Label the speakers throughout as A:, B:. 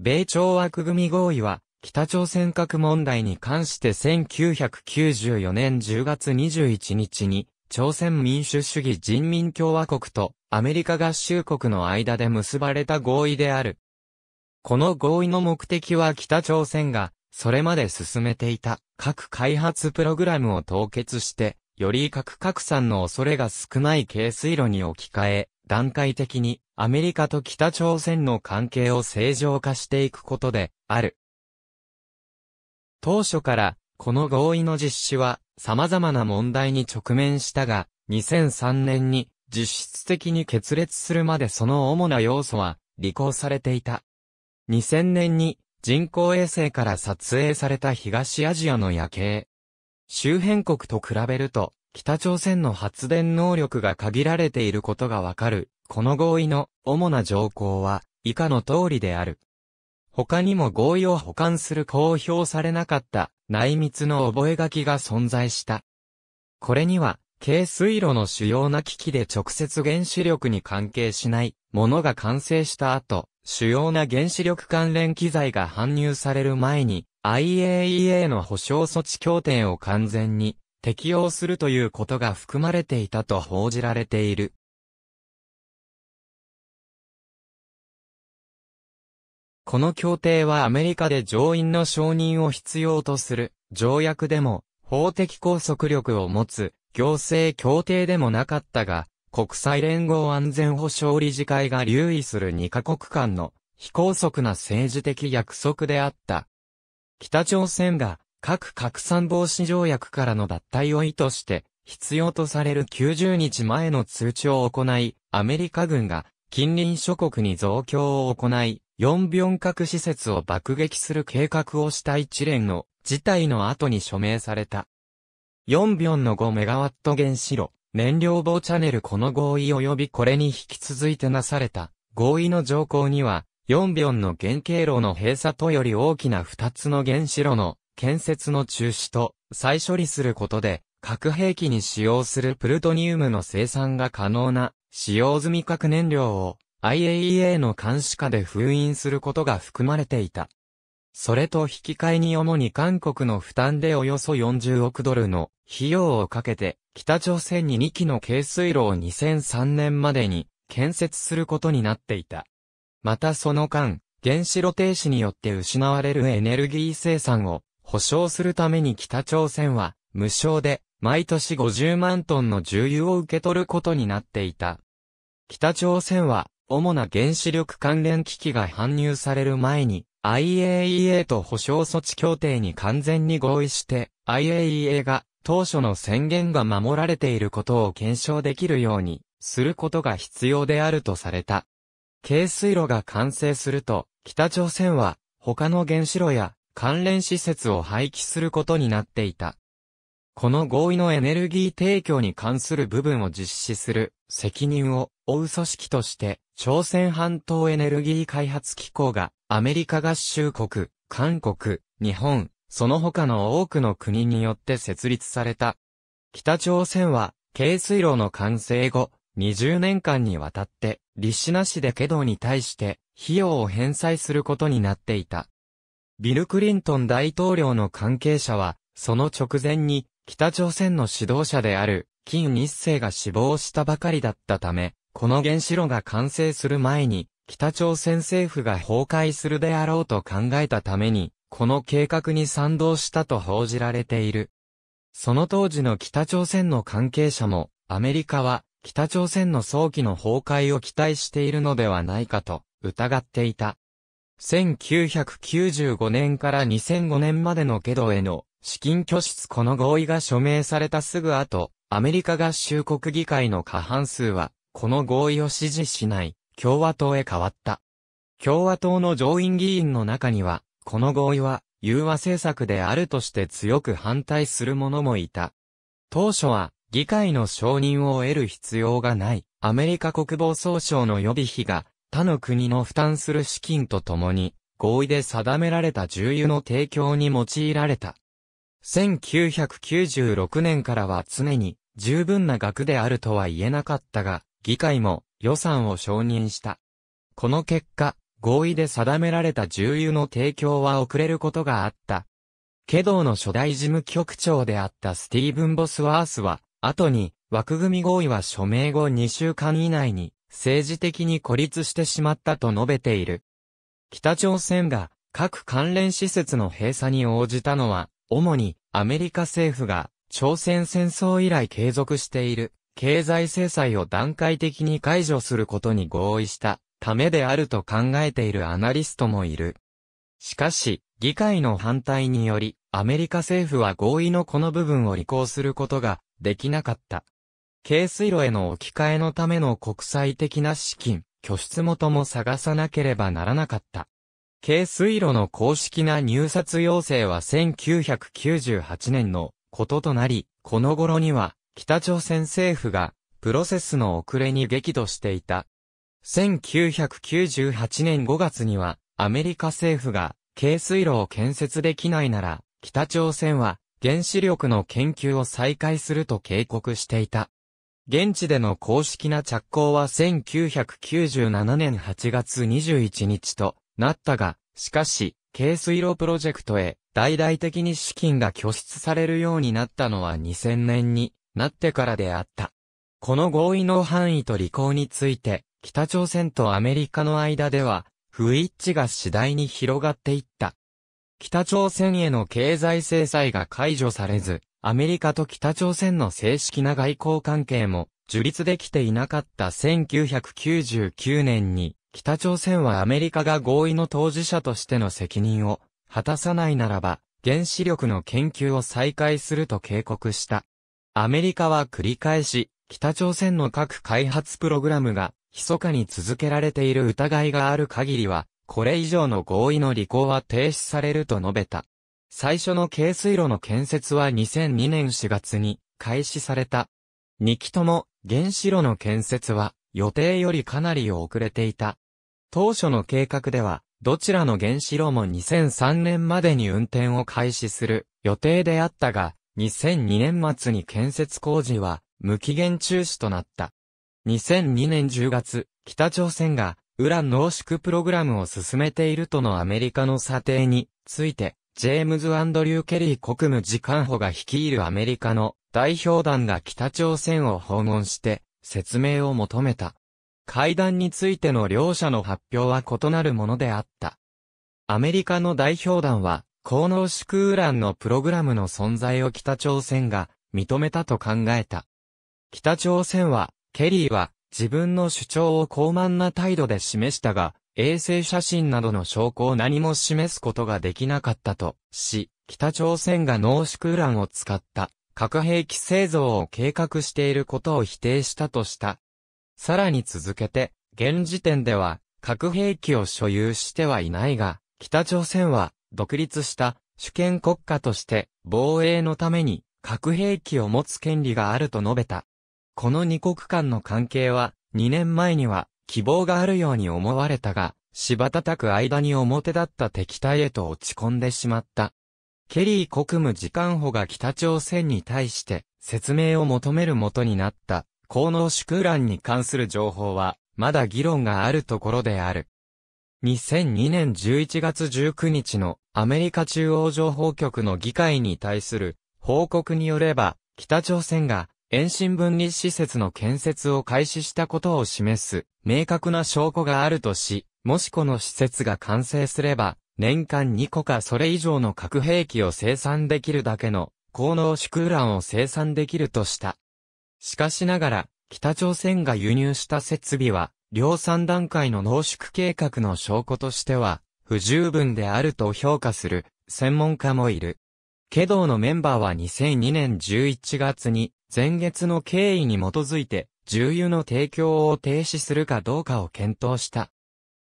A: 米朝枠組合意は、北朝鮮核問題に関して1994年10月21日に、朝鮮民主主義人民共和国とアメリカ合衆国の間で結ばれた合意である。この合意の目的は北朝鮮が、それまで進めていた核開発プログラムを凍結して、より核拡散の恐れが少ない軽水路に置き換え、段階的にアメリカと北朝鮮の関係を正常化していくことである。当初からこの合意の実施は様々な問題に直面したが、2003年に実質的に決裂するまでその主な要素は履行されていた。2000年に人工衛星から撮影された東アジアの夜景。周辺国と比べると北朝鮮の発電能力が限られていることがわかる。この合意の主な条項は以下の通りである。他にも合意を保管する公表されなかった内密の覚書が存在した。これには、軽水路の主要な機器で直接原子力に関係しないものが完成した後、主要な原子力関連機材が搬入される前に、IAEA の保証措置協定を完全に適用するということが含まれていたと報じられている。この協定はアメリカで上院の承認を必要とする条約でも法的拘束力を持つ行政協定でもなかったが、国際連合安全保障理事会が留意する2カ国間の非拘束な政治的約束であった。北朝鮮が核拡散防止条約からの脱退を意図して、必要とされる90日前の通知を行い、アメリカ軍が近隣諸国に増強を行い、4秒核施設を爆撃する計画をした一連の事態の後に署名された。4秒の5メガワット原子炉、燃料棒チャネルこの合意及びこれに引き続いてなされた合意の条項には、4秒の原型炉の閉鎖とより大きな2つの原子炉の建設の中止と再処理することで、核兵器に使用するプルトニウムの生産が可能な使用済み核燃料を IAEA の監視下で封印することが含まれていた。それと引き換えに主に韓国の負担でおよそ40億ドルの費用をかけて、北朝鮮に2機の軽水炉を2003年までに建設することになっていた。またその間、原子炉停止によって失われるエネルギー生産を保証するために北朝鮮は、無償で、毎年50万トンの重油を受け取ることになっていた。北朝鮮は、主な原子力関連機器が搬入される前に、IAEA と保証措置協定に完全に合意して、IAEA が当初の宣言が守られていることを検証できるようにすることが必要であるとされた。軽水炉が完成すると、北朝鮮は他の原子炉や関連施設を廃棄することになっていた。この合意のエネルギー提供に関する部分を実施する責任を負う組織として、朝鮮半島エネルギー開発機構がアメリカ合衆国、韓国、日本、その他の多くの国によって設立された。北朝鮮は、軽水炉の完成後、20年間にわたって、立志なしでけ道に対して、費用を返済することになっていた。ビル・クリントン大統領の関係者は、その直前に、北朝鮮の指導者である、金日成が死亡したばかりだったため、この原子炉が完成する前に、北朝鮮政府が崩壊するであろうと考えたために、この計画に賛同したと報じられている。その当時の北朝鮮の関係者も、アメリカは北朝鮮の早期の崩壊を期待しているのではないかと疑っていた。1995年から2005年までのゲドへの資金拠出この合意が署名されたすぐ後、アメリカ合衆国議会の過半数は、この合意を支持しない共和党へ変わった。共和党の上院議員の中には、この合意は融和政策であるとして強く反対する者もいた。当初は議会の承認を得る必要がないアメリカ国防総省の予備費が他の国の負担する資金とともに、合意で定められた重油の提供に用いられた。1996年からは常に十分な額であるとは言えなかったが、議会も予算を承認した。この結果、合意で定められた重油の提供は遅れることがあった。ケドーの初代事務局長であったスティーブン・ボスワースは、後に枠組み合意は署名後2週間以内に政治的に孤立してしまったと述べている。北朝鮮が各関連施設の閉鎖に応じたのは、主にアメリカ政府が朝鮮戦争以来継続している経済制裁を段階的に解除することに合意したためであると考えているアナリストもいる。しかし、議会の反対により、アメリカ政府は合意のこの部分を履行することができなかった。軽水路への置き換えのための国際的な資金、拠出元も探さなければならなかった。軽水路の公式な入札要請は1998年のこととなり、この頃には北朝鮮政府がプロセスの遅れに激怒していた。1998年5月にはアメリカ政府が軽水路を建設できないなら北朝鮮は原子力の研究を再開すると警告していた。現地での公式な着工は1997年8月21日となったが、しかし、軽水路プロジェクトへ大々的に資金が拠出されるようになったのは2000年になってからであった。この合意の範囲と履行について、北朝鮮とアメリカの間では、不一致が次第に広がっていった。北朝鮮への経済制裁が解除されず、アメリカと北朝鮮の正式な外交関係も樹立できていなかった1999年に、北朝鮮はアメリカが合意の当事者としての責任を果たさないならば、原子力の研究を再開すると警告した。アメリカは繰り返し、北朝鮮の核開発プログラムが、密かに続けられている疑いがある限りは、これ以上の合意の履行は停止されると述べた。最初の軽水路の建設は2002年4月に開始された。2期とも原子炉の建設は予定よりかなり遅れていた。当初の計画では、どちらの原子炉も2003年までに運転を開始する予定であったが、2002年末に建設工事は無期限中止となった。2002年10月、北朝鮮がウラン濃縮プログラムを進めているとのアメリカの査定について、ジェームズ・アンドリュー・ケリー国務次官補が率いるアメリカの代表団が北朝鮮を訪問して説明を求めた。会談についての両者の発表は異なるものであった。アメリカの代表団は、高能ウラ欄のプログラムの存在を北朝鮮が認めたと考えた。北朝鮮は、ケリーは自分の主張を高慢な態度で示したが、衛星写真などの証拠を何も示すことができなかったとし、北朝鮮が濃縮ウランを使った核兵器製造を計画していることを否定したとした。さらに続けて、現時点では核兵器を所有してはいないが、北朝鮮は独立した主権国家として防衛のために核兵器を持つ権利があると述べた。この二国間の関係は2年前には希望があるように思われたが、柴叩く間に表立った敵対へと落ち込んでしまった。ケリー国務次官補が北朝鮮に対して説明を求めるもとになった、高能縮欄に関する情報は、まだ議論があるところである。2002年11月19日のアメリカ中央情報局の議会に対する報告によれば、北朝鮮が遠心分離施設の建設を開始したことを示す明確な証拠があるとし、もしこの施設が完成すれば、年間2個かそれ以上の核兵器を生産できるだけの高濃縮ウランを生産できるとした。しかしながら、北朝鮮が輸入した設備は、量産段階の濃縮計画の証拠としては、不十分であると評価する専門家もいる。ケドのメンバーは2002年11月に、前月の経緯に基づいて、重油の提供を停止するかどうかを検討した。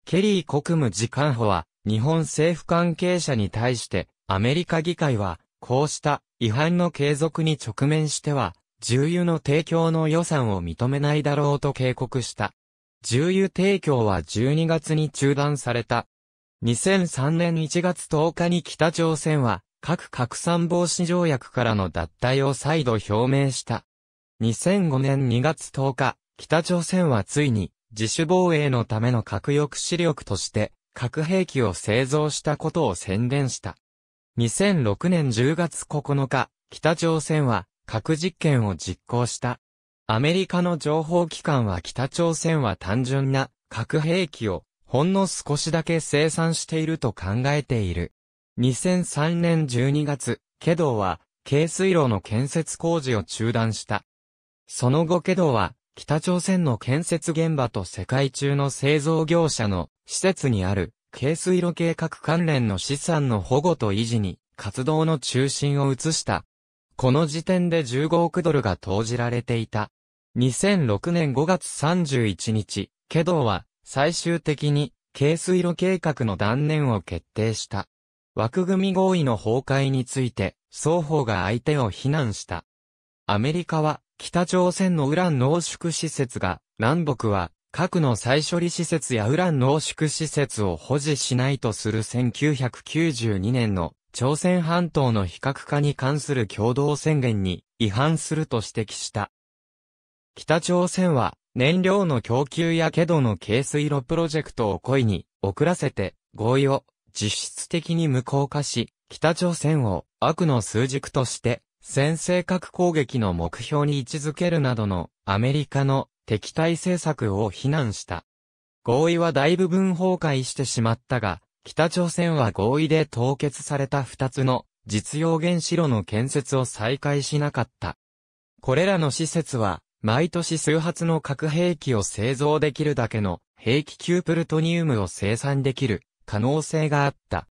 A: ケリー国務次官補は、日本政府関係者に対して、アメリカ議会は、こうした違反の継続に直面しては、重油の提供の予算を認めないだろうと警告した。重油提供は12月に中断された。2003年1月10日に北朝鮮は核拡散防止条約からの脱退を再度表明した。2005年2月10日、北朝鮮はついに自主防衛のための核抑止力として核兵器を製造したことを宣言した。2006年10月9日、北朝鮮は核実験を実行した。アメリカの情報機関は北朝鮮は単純な核兵器をほんの少しだけ生産していると考えている。2003年12月、ケ道は、軽水路の建設工事を中断した。その後ケ道は、北朝鮮の建設現場と世界中の製造業者の施設にある、軽水路計画関連の資産の保護と維持に、活動の中心を移した。この時点で15億ドルが投じられていた。2006年5月31日、ケ道は最終的に軽水路計画の断念を決定した。枠組み合意の崩壊について、双方が相手を非難した。アメリカは、北朝鮮のウラン濃縮施設が、南北は、核の再処理施設やウラン濃縮施設を保持しないとする1992年の朝鮮半島の非核化に関する共同宣言に違反すると指摘した。北朝鮮は燃料の供給やケドの軽水炉プロジェクトを故意に遅らせて合意を実質的に無効化し、北朝鮮を悪の数軸として、先制核攻撃の目標に位置づけるなどのアメリカの敵対政策を非難した。合意は大部分崩壊してしまったが、北朝鮮は合意で凍結された2つの実用原子炉の建設を再開しなかった。これらの施設は、毎年数発の核兵器を製造できるだけの兵器級プルトニウムを生産できる可能性があった。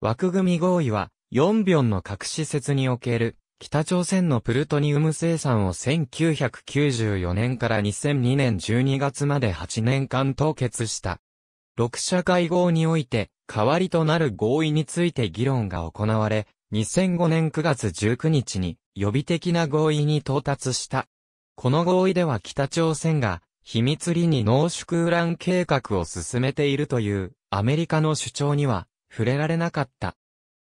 A: 枠組み合意は、ヨンビョンの核施設における、北朝鮮のプルトニウム生産を1994年から2002年12月まで8年間凍結した。6社会合において、代わりとなる合意について議論が行われ、2005年9月19日に予備的な合意に到達した。この合意では北朝鮮が秘密裏に濃縮ウラン計画を進めているというアメリカの主張には触れられなかった。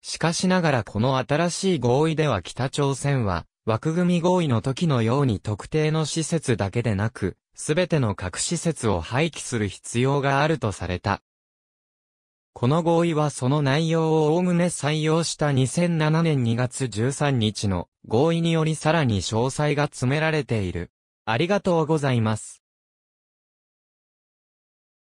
A: しかしながらこの新しい合意では北朝鮮は枠組み合意の時のように特定の施設だけでなく、すべての核施設を廃棄する必要があるとされた。この合意はその内容をおおむね採用した2007年2月13日の合意によりさらに詳細が詰められている。ありがとうございます。